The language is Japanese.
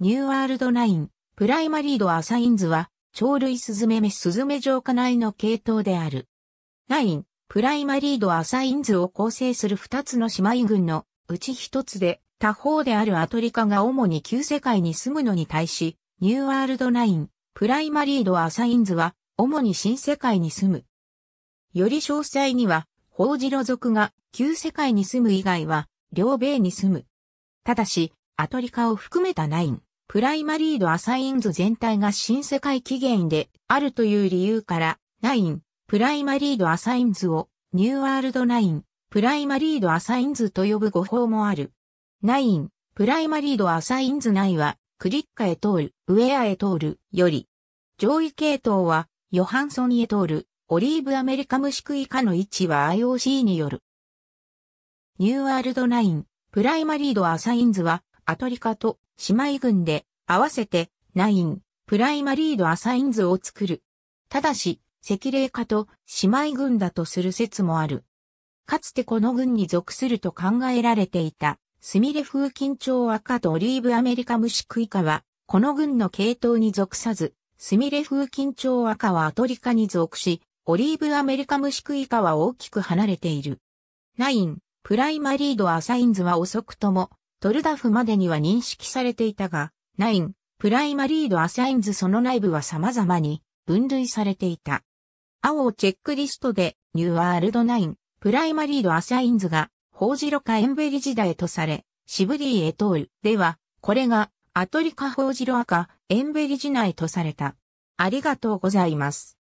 ニューワールドナイン、プライマリードアサインズは、鳥類スズメメスズメ浄化内の系統である。ナイン、プライマリードアサインズを構成する二つの姉妹群のうち一つで、他方であるアトリカが主に旧世界に住むのに対し、ニューワールドナイン、プライマリードアサインズは、主に新世界に住む。より詳細には、ホウジロ族が旧世界に住む以外は、両米に住む。ただし、アトリカを含めたナイン。プライマリードアサインズ全体が新世界起源であるという理由から、ナイン、プライマリードアサインズを、ニューワールドナイン、プライマリードアサインズと呼ぶ語法もある。ナイン、プライマリードアサインズ内は、クリッカへ通る、ウェアへ通る、より。上位系統は、ヨハンソンへ通る、オリーブアメリカムシク以下の位置は IOC による。ニューワールドナイン、プライマリードアサインズは、アトリカと姉妹軍で合わせてナイン、プライマリードアサインズを作る。ただし、赤霊化と姉妹軍だとする説もある。かつてこの軍に属すると考えられていた、スミレ風緊張赤とオリーブアメリカ虫食い科は、この軍の系統に属さず、スミレ風緊張赤はアトリカに属し、オリーブアメリカ虫食い科は大きく離れている。ナイン、プライマリードアサインズは遅くとも、ドルダフまでには認識されていたが、ナイン、プライマリードアサインズその内部は様々に分類されていた。青をチェックリストで、ニューワールドナイン、プライマリードアサインズが、ホージロカエンベリ時代とされ、シブリーエトールでは、これが、アトリカホージロアカ、エンベリ時代とされた。ありがとうございます。